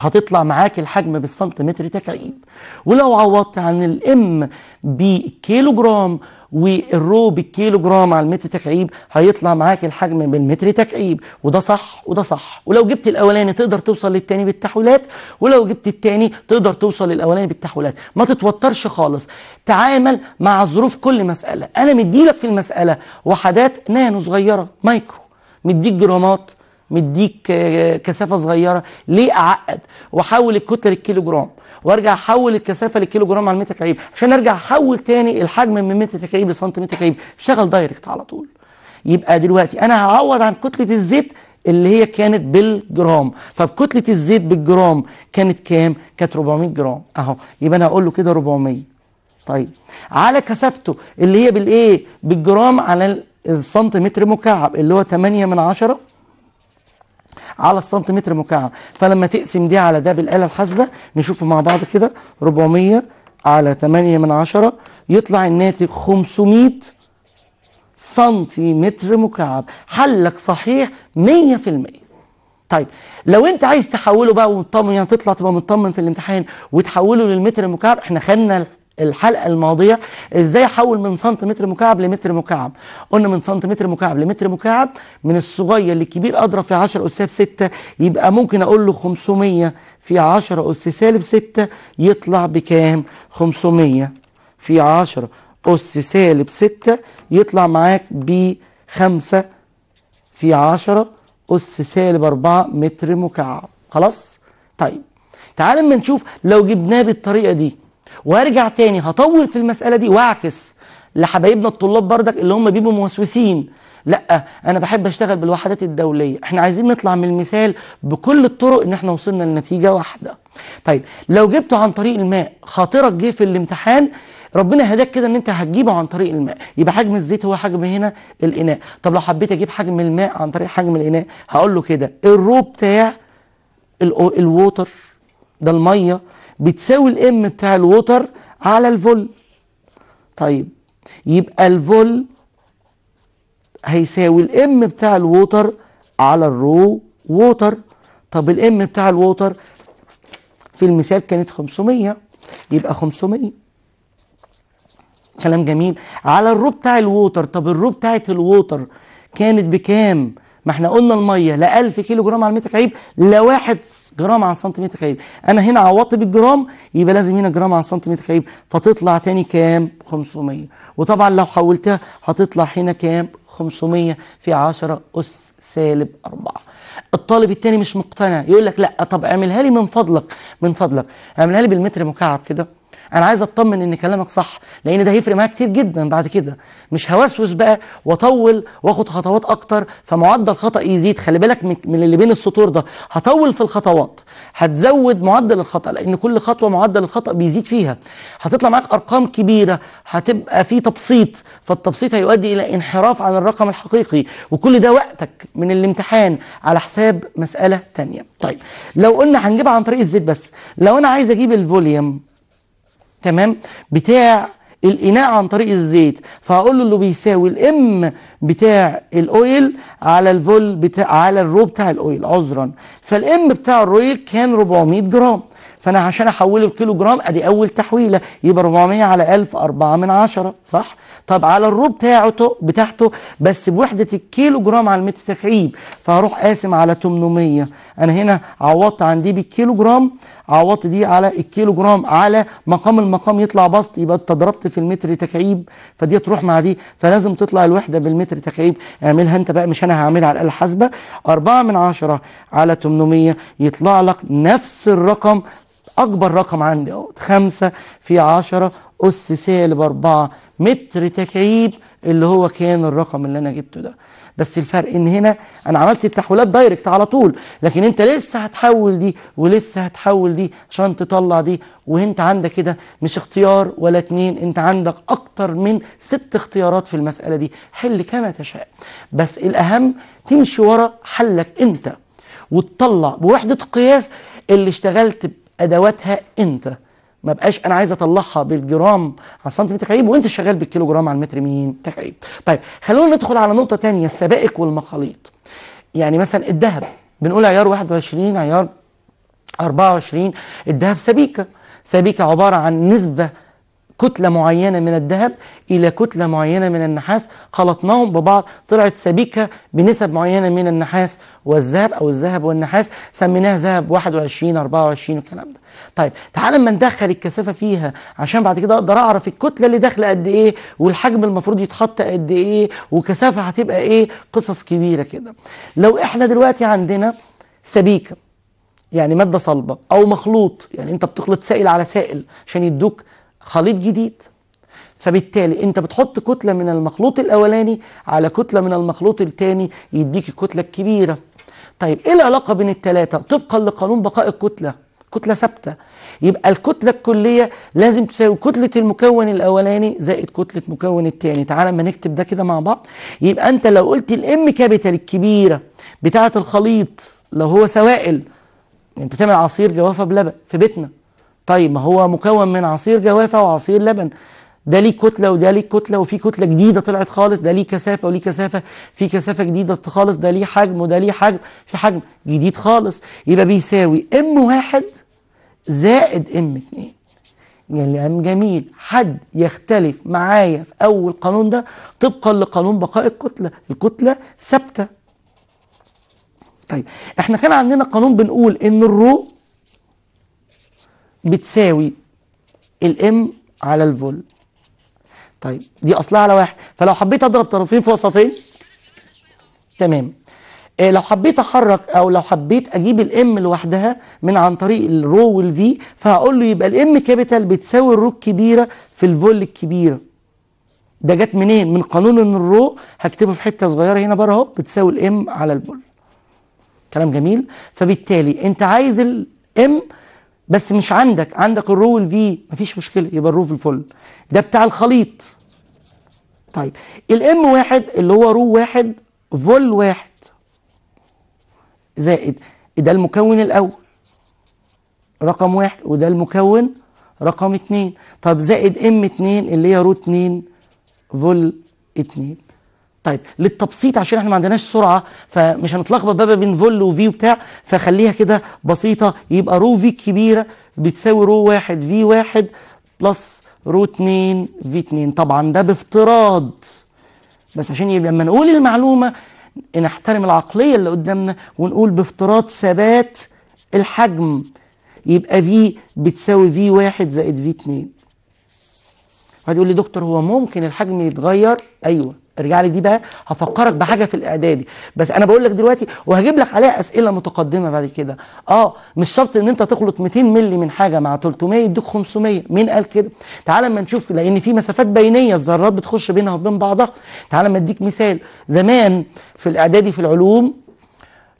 هتطلع معاك الحجم بالسنتيمتر تكعيب ولو عوضت عن الام بكيلو جرام والرو بالكيلو جرام على المتر تكعيب هيطلع معاك الحجم بالمتر تكعيب وده صح وده صح ولو جبت الاولاني تقدر توصل للتاني بالتحويلات ولو جبت التاني تقدر توصل للاولاني بالتحويلات ما تتوترش خالص تعامل مع ظروف كل مساله انا مديلك في المساله وحدات نانو صغيره مايكرو مديك جرامات مديك كثافه صغيره ليه اعقد واحول الكتله للكيلو جرام وارجع احول الكثافه للكيلو جرام على المتر كعيب عشان ارجع احول تاني الحجم من متر كعيب لسنتيمتر كعيب اشتغل دايركت على طول يبقى دلوقتي انا هعوض عن كتله الزيت اللي هي كانت بالجرام طب كتله الزيت بالجرام كانت كام كانت 400 جرام اهو يبقى انا هقول له كده 400 طيب على كثافته اللي هي بالايه بالجرام على السنتيمتر مكعب اللي هو 8 من 10 على السنتيمتر مكعب فلما تقسم دي على ده بالآلة الحاسبة نشوفه مع بعض كده 400 على 8 من 10 يطلع الناتج 500 سنتيمتر مكعب حلك صحيح 100% طيب لو انت عايز تحوله بقى ومطمن يعني تطلع تبقى مطمن في الامتحان وتحوله للمتر المكعب احنا خدنا الحلقه الماضيه ازاي احول من سنتيمتر مكعب لمتر مكعب قلنا من سنتيمتر مكعب لمتر مكعب من الصغير للكبير اضرب في 10 اس في 6 يبقى ممكن اقول له 500 في 10 اس سالب 6 يطلع بكام 500 في 10 اس سالب 6 يطلع معاك ب 5 في 10 اس سالب 4 متر مكعب خلاص طيب تعال اما نشوف لو جبناه بالطريقه دي وارجع تاني هطول في المساله دي واعكس لحبايبنا الطلاب بردك اللي هم بيبقوا موسوسين لا انا بحب اشتغل بالوحدات الدوليه احنا عايزين نطلع من المثال بكل الطرق ان احنا وصلنا لنتيجه واحده طيب لو جبته عن طريق الماء خاطرك جه في الامتحان ربنا هداك كده ان انت هتجيبه عن طريق الماء يبقى حجم الزيت هو حجم هنا الاناء طب لو حبيت اجيب حجم الماء عن طريق حجم الاناء هقول له كده الرو بتاع الووتر ده الميه بتساوي الام بتاع الوتر على الفول طيب يبقى الفول هيساوي الام بتاع الوتر على الرو ووتر طب الام بتاع الوتر في المثال كانت 500 يبقى 500 كلام جميل على الرو بتاع الووتر طب الرو بتاعت الووتر كانت بكام ما احنا قلنا الميه ل 1000 كيلو جرام على متر كعيب ل 1 جرام على سنتيمتر كعيب انا هنا عوضت بالجرام يبقى لازم هنا جرام على سنتيمتر كعيب فتطلع تاني كام 500 وطبعا لو حولتها هتطلع هنا كام 500 في 10 اس سالب 4 الطالب التاني مش مقتنع يقول لك لا طب اعملها لي من فضلك من فضلك اعملها لي بالمتر مكعب كده انا عايز اطمن ان كلامك صح لان ده هيفرق معايا كتير جدا بعد كده مش هوسوس بقى واطول واخد خطوات اكتر فمعدل خطا يزيد خلي بالك من اللي بين السطور ده هطول في الخطوات هتزود معدل الخطا لان كل خطوه معدل الخطا بيزيد فيها هتطلع معاك ارقام كبيره هتبقى في تبسيط فالتبسيط هيؤدي الى انحراف عن الرقم الحقيقي وكل ده وقتك من الامتحان على حساب مساله تانية طيب لو قلنا هنجيبها عن طريق الزيت بس لو انا عايز اجيب الفوليوم تمام بتاع الإناء عن طريق الزيت فهقول له اللي بيساوي الام بتاع الأويل على الفول بتاع على الرو بتاع الأويل عذرا فالام بتاع الرويل كان 400 جرام فأنا عشان أحوله لكيلو جرام أدي أول تحويلة يبقى 400 على 1000 4 من 10 صح؟ طب على الرو بتاعته بتاعته بس بوحدة الكيلو جرام على المتر تكعيب فهروح قاسم على 800 أنا هنا عوضت عن دي بالكيلو جرام عوضت دي على الكيلو جرام على مقام المقام يطلع بسط يبقى انت ضربت في المتر تكعيب فدي تروح مع دي فلازم تطلع الوحده بالمتر تكعيب اعملها انت بقى مش انا هعملها على الاله الحاسبه 4 من 10 على 800 يطلع لك نفس الرقم اكبر رقم عندي اهو 5 في 10 اس سالب 4 متر تكعيب اللي هو كان الرقم اللي انا جبته ده بس الفرق ان هنا انا عملت التحويلات دايركت على طول لكن انت لسه هتحول دي ولسه هتحول دي عشان تطلع دي وانت عندك كده مش اختيار ولا اتنين انت عندك اكتر من ست اختيارات في المساله دي حل كما تشاء بس الاهم تمشي ورا حلك انت وتطلع بوحده قياس اللي اشتغلت بادواتها انت ما بقاش انا عايز اطلعها بالجرام على السنتيمتر كعيب وانت شغال بالكيلو جرام على المتر مين تكعيب طيب خلونا ندخل على نقطه تانية السبائك والمخاليط يعني مثلا الذهب بنقول عيار 21 عيار 24 الذهب سبيكه سبيكه عباره عن نسبه كتلة معينة من الذهب إلى كتلة معينة من النحاس خلطناهم ببعض طلعت سبيكة بنسب معينة من النحاس والذهب أو الذهب والنحاس سميناها ذهب 21 24 والكلام ده طيب تعال اما ندخل الكثافة فيها عشان بعد كده أقدر أعرف الكتلة اللي داخلة قد إيه والحجم المفروض يتحط قد إيه وكثافة هتبقى إيه قصص كبيرة كده لو إحنا دلوقتي عندنا سبيكة يعني مادة صلبة أو مخلوط يعني أنت بتخلط سائل على سائل عشان يدوك خليط جديد فبالتالي انت بتحط كتله من المخلوط الاولاني على كتله من المخلوط الثاني يديك الكتله الكبيره طيب ايه العلاقه بين الثلاثه طبقا لقانون بقاء الكتله كتله ثابته يبقى الكتله الكليه لازم تساوي كتله المكون الاولاني زائد كتله مكون الثاني تعال ما نكتب ده كده مع بعض يبقى انت لو قلت الام كابيتال الكبيره بتاعه الخليط لو هو سوائل انت يعني بتعمل عصير جوافه بلبن في بيتنا طيب ما هو مكون من عصير جوافه وعصير لبن ده ليه كتله وده ليه كتله وفي كتله جديده طلعت خالص ده ليه كثافه وليه كثافه في كثافه جديده خالص ده ليه حجم وده ليه حجم في حجم جديد خالص يبقى بيساوي ام واحد زائد ام اتنين يعني جميل حد يختلف معايا في اول قانون ده طبقا لقانون بقاء الكتله الكتله ثابته طيب احنا كان عندنا قانون بنقول ان الرو بتساوي الام على الفول طيب دي اصلها على واحد فلو حبيت اضرب طرفين في وسطين تمام إيه لو حبيت احرك او لو حبيت اجيب الام لوحدها من عن طريق الرو والفي فهقول له يبقى الام كابيتال بتساوي الرو الكبيره في الفول الكبيره ده جت منين من قانون ان الرو هكتبه في حته صغيره هنا بره اهو بتساوي الام على الفول كلام جميل فبالتالي انت عايز الام بس مش عندك عندك الرو الفي مفيش مشكله يبقى الرو في الفل ده بتاع الخليط طيب الام واحد اللي هو رو واحد فول واحد زائد ده المكون الاول رقم واحد وده المكون رقم اتنين طب زائد ام اتنين اللي هي رو اتنين فول اتنين طيب للتبسيط عشان احنا ما عندناش سرعه فمش هنتلخبط بقى بين فول وفي وبتاع فخليها كده بسيطه يبقى رو في كبيره بتساوي رو واحد في واحد بلس رو 2 في 2 طبعا ده بافتراض بس عشان لما نقول المعلومه نحترم العقليه اللي قدامنا ونقول بافتراض ثبات الحجم يبقى في بتساوي في واحد زائد في 2 هتقول لي دكتور هو ممكن الحجم يتغير ايوه ارجع لي دي بقى هفكرك بحاجه في الاعدادي بس انا بقول لك دلوقتي وهجيب لك عليها اسئله متقدمه بعد كده اه مش شرط ان انت تخلط 200 مللي من حاجه مع 300 يديك 500 مين قال كده تعال اما نشوف لان في مسافات بينيه الذرات بتخش بينها وبين بعضها تعال اما اديك مثال زمان في الاعدادي في العلوم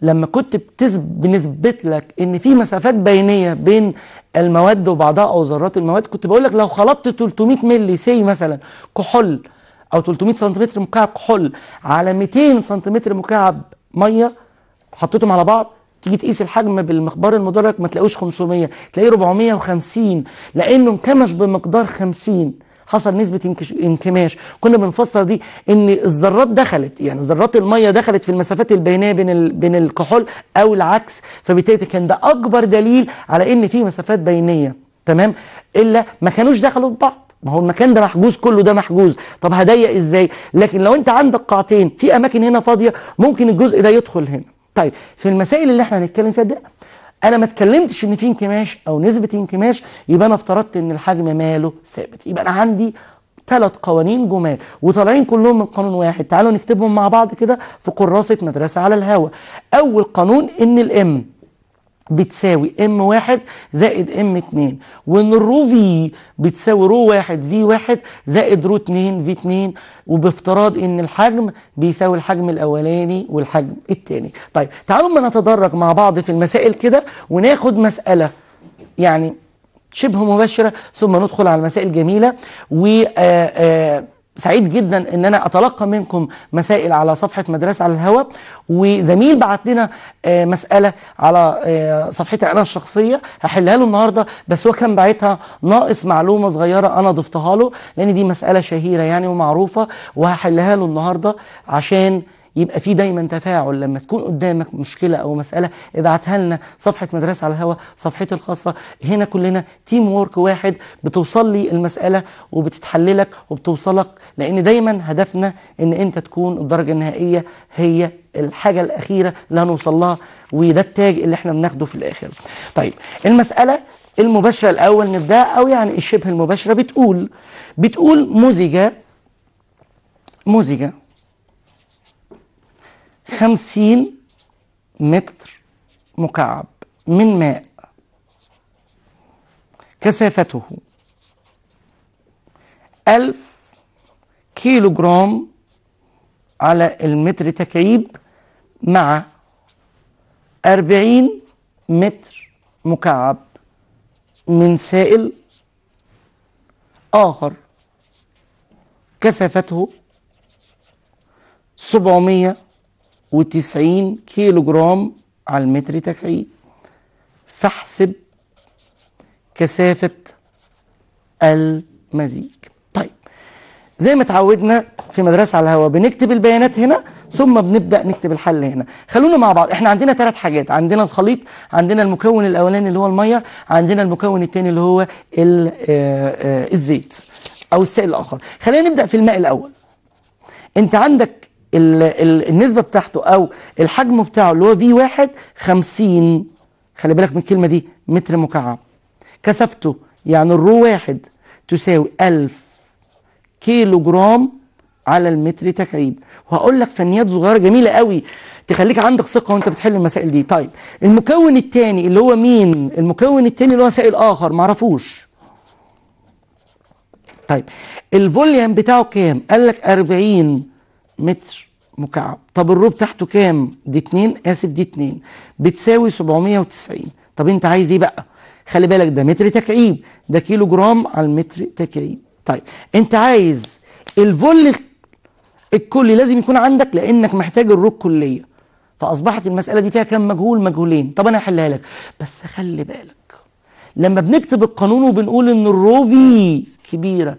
لما كنت بنثبت لك ان في مسافات بينيه بين المواد وبعضها او ذرات المواد كنت بقول لك لو خلطت 300 مللي سي مثلا كحول أو 300 سنتيمتر مكعب كحول على 200 سنتيمتر مكعب مية حطيتهم على بعض تيجي تقيس الحجم بالمخبار المدرج ما تلاقوش 500 تلاقيه 450 لأنه انكمش بمقدار 50 حصل نسبة انكماش كنا بنفسر دي ان الذرات دخلت يعني ذرات المية دخلت في المسافات البينية بين ال... بين الكحول او العكس فبالتالي كان ده اكبر دليل على ان في مسافات بينية تمام الا ما كانوش دخلوا ببعض ما هو المكان ده محجوز كله ده محجوز طب هضيق ازاي لكن لو انت عندك قاعتين في اماكن هنا فاضيه ممكن الجزء ده يدخل هنا طيب في المسائل اللي احنا هنتكلم فيها ده انا ما اتكلمتش ان في انكماش او نسبه انكماش يبقى انا افترضت ان الحجم ماله ثابت يبقى انا عندي ثلاث قوانين جمال وطالعين كلهم من قانون واحد تعالوا نكتبهم مع بعض كده في كراسه مدرسه على الهوا اول قانون ان الام بتساوي ام واحد زائد ام اتنين وان الرو في بتساوي رو واحد في واحد زائد رو اتنين في اتنين وبافتراض ان الحجم بيساوي الحجم الاولاني والحجم التاني طيب تعالوا ما نتدرج مع بعض في المسائل كده وناخد مسألة يعني شبه مباشرة ثم ندخل على المسائل الجميلة و آآ آه، آآ آه، سعيد جدا ان انا اتلقى منكم مسائل على صفحه مدرسه على الهواء وزميل بعت لنا آه، مساله على آه، صفحتي انا الشخصيه هحلها له النهارده بس هو كان باعتها ناقص معلومه صغيره انا ضفتها له لان دي مساله شهيره يعني ومعروفه وهحلها له النهارده عشان يبقى في دايما تفاعل لما تكون قدامك مشكله او مساله ابعتها لنا صفحه مدرسه على الهواء صفحتي الخاصه هنا كلنا تيم وورك واحد بتوصل لي المساله وبتتحللك وبتوصلك لان دايما هدفنا ان انت تكون الدرجه النهائيه هي الحاجه الاخيره اللي هنوصل لها وده التاج اللي احنا بناخده في الاخر طيب المساله المباشره الاول نبدا او يعني الشبه المباشره بتقول بتقول مزجه مزجه خمسين متر مكعب من ماء كثافته ألف كيلو جرام على المتر تكعيب مع أربعين متر مكعب من سائل آخر كثافته سبعمية وتسعين كيلو جرام على المتر تكعيب فاحسب كثافة المزيج طيب زي ما اتعودنا في مدرسة على الهواء بنكتب البيانات هنا ثم بنبدأ نكتب الحل هنا خلونا مع بعض احنا عندنا ثلاث حاجات عندنا الخليط عندنا المكون الأولاني اللي هو المية عندنا المكون الثاني اللي هو آه، آه، الزيت أو السائل الآخر خلينا نبدأ في الماء الأول انت عندك النسبه بتاعته او الحجم بتاعه اللي هو في واحد 50 خلي بالك من الكلمه دي متر مكعب كثافته يعني الرو واحد تساوي 1000 كيلو جرام على المتر تكعيب وهقول لك فنيات صغيره جميله قوي تخليك عندك ثقه وانت بتحل المسائل دي طيب المكون الثاني اللي هو مين المكون الثاني اللي هو سائل اخر معرفوش طيب الفوليوم بتاعه كام قال لك 40 متر مكعب طب الروب تحته كام دي 2 اسف دي 2 بتساوي 790 طب انت عايز ايه بقى خلي بالك ده متر تكعيب ده كيلو جرام على المتر تكعيب طيب انت عايز الفول الكلي لازم يكون عندك لانك محتاج الروب كليه فاصبحت المساله دي فيها كام مجهول مجهولين طب انا هحلها لك بس خلي بالك لما بنكتب القانون وبنقول ان الرو في كبيره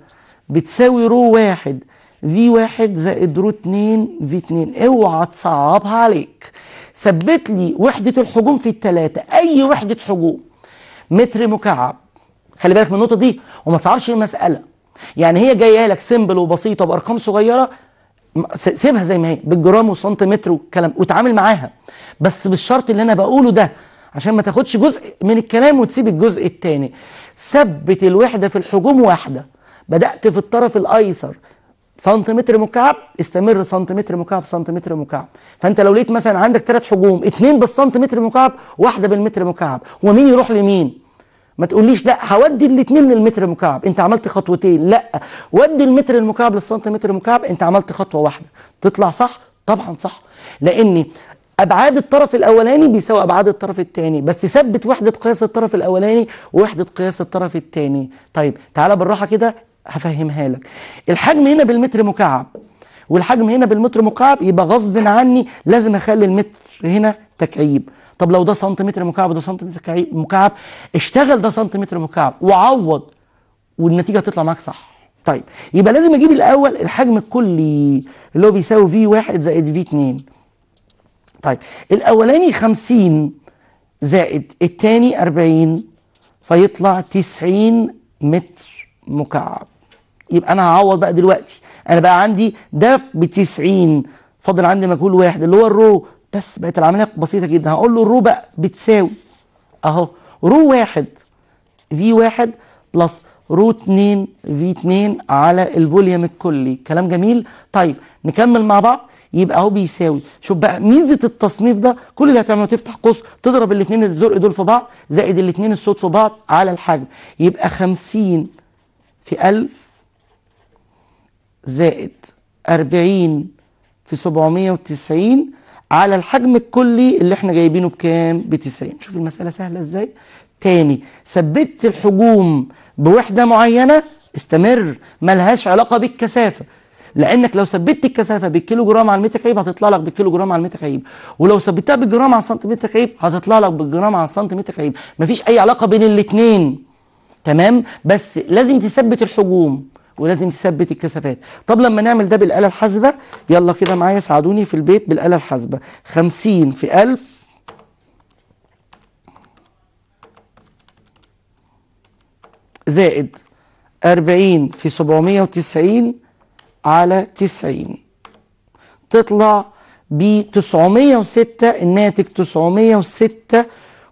بتساوي رو واحد في واحد زائد رو 2 في 2 اوعى تصعبها عليك ثبت لي وحدة الحجوم في الثلاثة أي وحدة حجوم متر مكعب خلي بالك من النقطة دي وما تصعبش المسألة يعني هي جاية لك سيمبل وبسيطة بأرقام صغيرة سيبها زي ما هي بالجرام وسنتيمتر والكلام وتعامل معاها بس بالشرط اللي أنا بقوله ده عشان ما تاخدش جزء من الكلام وتسيب الجزء الثاني ثبت الوحدة في الحجوم واحدة بدأت في الطرف الأيسر سنتيمتر مكعب استمر سنتيمتر مكعب سنتيمتر مكعب فانت لو لقيت مثلا عندك ثلاث حجوم اثنين بالسنتيمتر مكعب واحده بالمتر مكعب ومين يروح لمين ما تقوليش لا هودي الاثنين للمتر مكعب انت عملت خطوتين لا ودي المتر المكعب للسنتيمتر مكعب انت عملت خطوه واحده تطلع صح طبعا صح لان ابعاد الطرف الاولاني بيساوي ابعاد الطرف الثاني بس ثبت وحده قياس الطرف الاولاني ووحده قياس الطرف الثاني طيب تعالى بالراحه كده هفهمها لك الحجم هنا بالمتر مكعب والحجم هنا بالمتر مكعب يبقى غصب عني لازم اخلي المتر هنا تكعيب طب لو ده سنتيمتر مكعب وده سنتيمتر مكعب اشتغل ده سنتيمتر مكعب وعوض والنتيجه هتطلع معاك صح طيب يبقى لازم اجيب الاول الحجم الكلي اللي هو بيساوي في 1 زائد في 2 طيب الاولاني 50 زائد الثاني 40 فيطلع 90 متر مكعب يبقى انا هعوض بقى دلوقتي انا بقى عندي ده ب 90 فاضل عندي مجهول واحد اللي هو الرو بس بقت العمليه بسيطه جدا هقول له الرو بقى بتساوي اهو رو واحد في واحد بلس رو 2 في 2 على الفوليوم الكلي كلام جميل طيب نكمل مع بعض يبقى اهو بيساوي شوف بقى ميزه التصنيف ده كل اللي هتعمله تفتح قوس تضرب الاثنين الزرق دول في بعض زائد الاثنين الصوت في بعض على الحجم يبقى 50 في 1000 زائد 40 في 790 على الحجم الكلي اللي احنا جايبينه بكام ب 90 شوف المساله سهله ازاي تاني ثبت الحجوم بوحده معينه استمر ملهاش علاقه بالكثافه لانك لو ثبتت الكثافه بالكيلو جرام على المتر كعيب هتطلع لك بالكيلو جرام على المتر كعيب ولو ثبتها بالجرام على سنتيمتر كعيب هتطلع لك بالجرام على سنتيمتر كعيب مفيش اي علاقه بين الاثنين تمام بس لازم تثبت الحجوم ولازم تثبت الكثافات طب لما نعمل ده بالآلة الحاسبة يلا كده معايا ساعدوني في البيت بالآلة الحاسبة 50 في 1000 زائد 40 في 790 على 90 تطلع ب 906 الناتج 906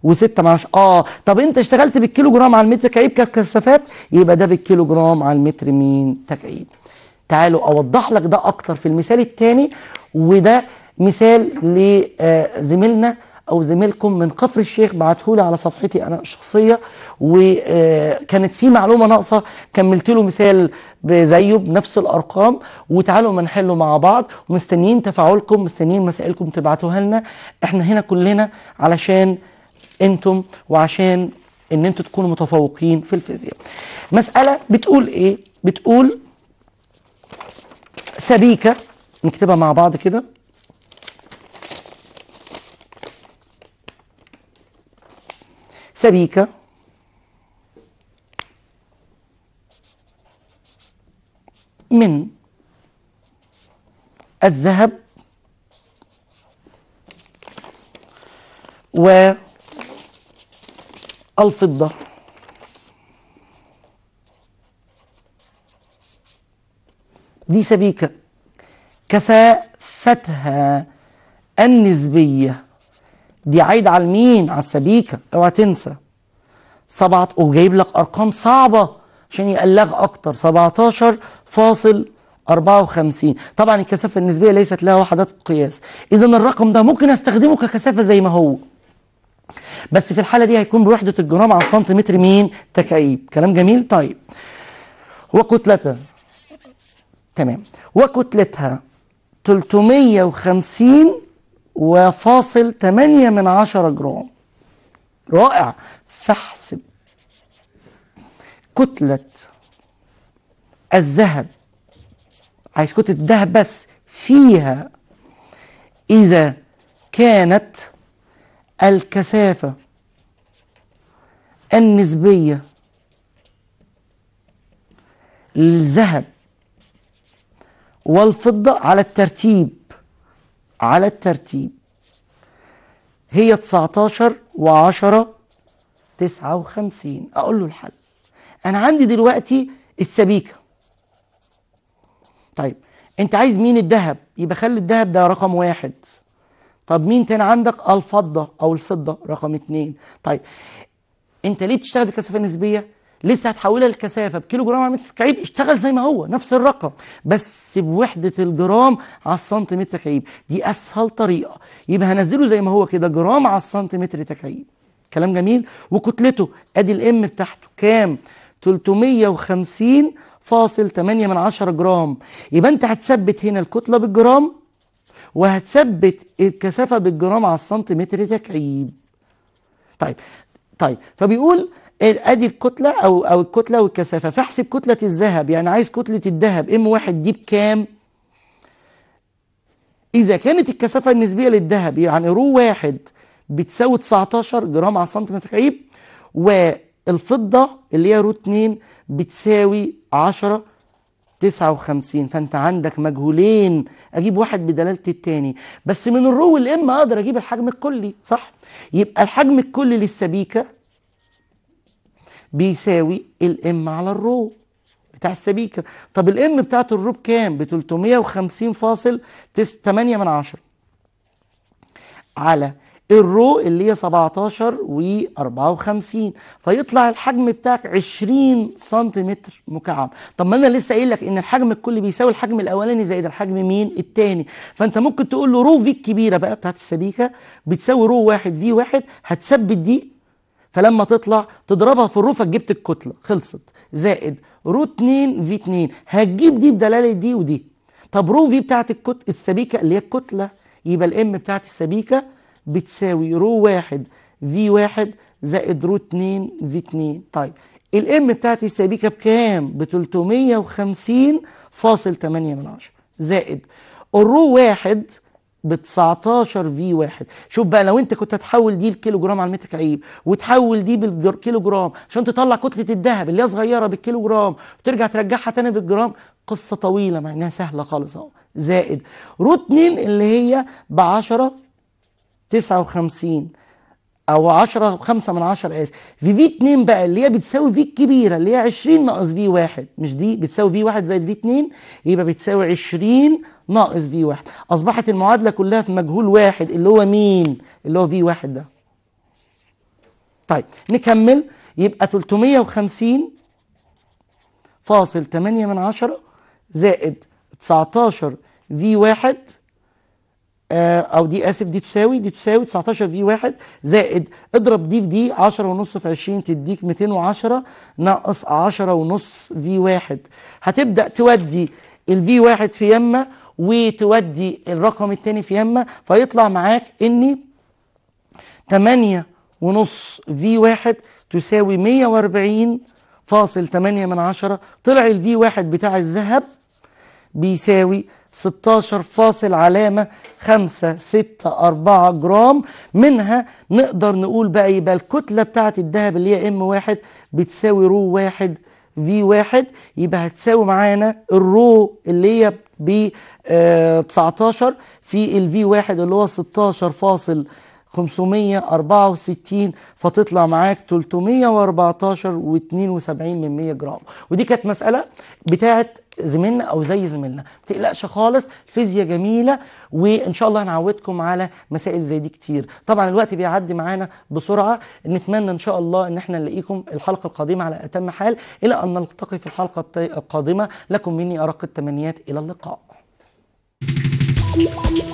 و6 مع اه طب انت اشتغلت بالكيلو جرام على المتر كعيب ككثافات يبقى ده بالكيلو جرام على المتر مين تكعيب تعالوا اوضح لك ده اكتر في المثال الثاني وده مثال لزميلنا آه، او زميلكم من قفر الشيخ بعتهولي على صفحتي انا الشخصيه وكانت آه، في معلومه ناقصه كملت له مثال زيه بنفس الارقام وتعالوا ما نحله مع بعض ومستنيين تفاعلكم مستنيين مسائلكم تبعتوها لنا احنا هنا كلنا علشان انتم وعشان ان انتم تكونوا متفوقين في الفيزياء مسألة بتقول ايه بتقول سبيكة نكتبها مع بعض كده سبيكة من الذهب و الفضة دي سبيكة كثافتها النسبية دي عايدة على المين على السبيكة اوعى تنسى سبعة وجايب لك ارقام صعبة عشان يقلغ اكتر 17 فاصل وخمسين طبعا الكثافة النسبية ليست لها وحدات قياس اذا الرقم ده ممكن استخدمه ككثافة زي ما هو بس في الحالة دي هيكون بوحدة الجرام على سنتيمتر مين تكعيب كلام جميل طيب وكتلتها تمام وكتلتها 350 وفاصل 8 من 10 جرام رائع فاحسب كتلة الذهب عايز كتلة الذهب بس فيها إذا كانت الكثافة النسبية للذهب والفضة على الترتيب على الترتيب هي 19 و10 59 أقول له الحل أنا عندي دلوقتي السبيكة طيب أنت عايز مين الذهب يبقى خلي الذهب ده رقم واحد طب مين تاني عندك الفضة أو الفضة رقم اتنين طيب أنت ليه بتشتغل بالكثافة النسبية؟ لسه هتحولها للكثافه بكيلو جرام على متر كعيب اشتغل زي ما هو نفس الرقم بس بوحده الجرام على السنتيمتر كعيب دي اسهل طريقه يبقى هنزله زي ما هو كده جرام على السنتيمتر تكعيب كلام جميل وكتلته ادي الام بتاعته كام 350 فاصل 8 من 10 جرام يبقى انت هتثبت هنا الكتله بالجرام وهتثبت الكثافة بالجرام على السنتيمتر تكعيب طيب طيب فبيقول ادي الكتله او او الكتله والكثافه فاحسب كتله الذهب يعني عايز كتله الذهب ام 1 دي بكام اذا كانت الكثافه النسبيه للذهب يعني رو واحد بتساوي 19 جرام على سنتيمتر كعيب والفضه اللي هي رو 2 بتساوي 10 59 فانت عندك مجهولين اجيب واحد بدلالة التاني بس من الرو الام اقدر اجيب الحجم الكلي صح يبقى الحجم الكلي للسبيكة بيساوي الام على الرو بتاع السبيكة طب الام بتاعت الرو بكام ب 350 فاصل 8 من 10 على الرو اللي هي 17 و 54 فيطلع الحجم بتاعك 20 سنتيمتر مكعب طب ما انا لسه قايل لك ان الحجم الكلي بيساوي الحجم الاولاني زائد الحجم مين الثاني فانت ممكن تقول له رو في الكبيره بقى بتاعت السبيكه بتساوي رو واحد في واحد هتثبت دي فلما تطلع تضربها في الرو فجبت الكتله خلصت زائد رو 2 في 2 هتجيب دي بدلاله دي ودي طب رو في بتاعت الكت... السبيكه اللي هي الكتله يبقى الام بتاعت السبيكه بتساوي رو واحد في واحد زائد رو اتنين في اتنين طيب الام بتاعتي السبيكة بكام؟ ب 350 فاصل 8 من 10 زائد الرو واحد ب 19 في 1 شوف بقى لو انت كنت هتحول دي الكيلو جرام على المتر كعيب وتحول دي بالكيلو جرام عشان تطلع كتله الذهب اللي هي صغيره بالكيلو جرام وترجع ترجعها تاني بالجرام قصه طويله مع انها سهله خالص اهو زائد رو 2 اللي هي ب 10 59 او 10 5 من 10 اس في في 2 بقى اللي هي بتساوي في الكبيره اللي هي 20 ناقص في 1 مش دي بتساوي في 1 زائد في 2 يبقى بتساوي 20 ناقص في 1 اصبحت المعادله كلها في مجهول واحد اللي هو مين اللي هو في 1 ده طيب نكمل يبقى 350 فاصل 8 من 10 زائد 19 في 1 آه، او دي اسف دي تساوي دي تساوي 19 في 1 زائد اضرب دي في دي 10 ونص في 20 تديك 210 ناقص 10 ونص في 1 هتبدا تودي الفي 1 في يمه وتودي الرقم الثاني في يمه فيطلع معاك اني 8 ونص في 1 تساوي 140 فاصل 8 من 10 طلع الفي 1 بتاع الذهب بيساوي 16 فاصل علامة 5 6 4 جرام منها نقدر نقول بقى يبقى الكتلة بتاعت الذهب اللي هي ام واحد بتساوي رو واحد في واحد يبقى هتساوي معانا الرو اللي هي ب 19 آه، في الفي واحد اللي هو 16 فاصل 564 فتطلع معاك 314 و72 من 100 جرام ودي كانت مساله بتاعه زميلنا او زي زميلنا ما تقلقش خالص فيزياء جميله وان شاء الله هنعودكم على مسائل زي دي كتير طبعا الوقت بيعدي معانا بسرعه نتمنى ان شاء الله ان احنا نلاقيكم الحلقه القادمه على اتم حال الى ان نلتقي في الحلقه القادمه لكم مني ارق التمنيات الى اللقاء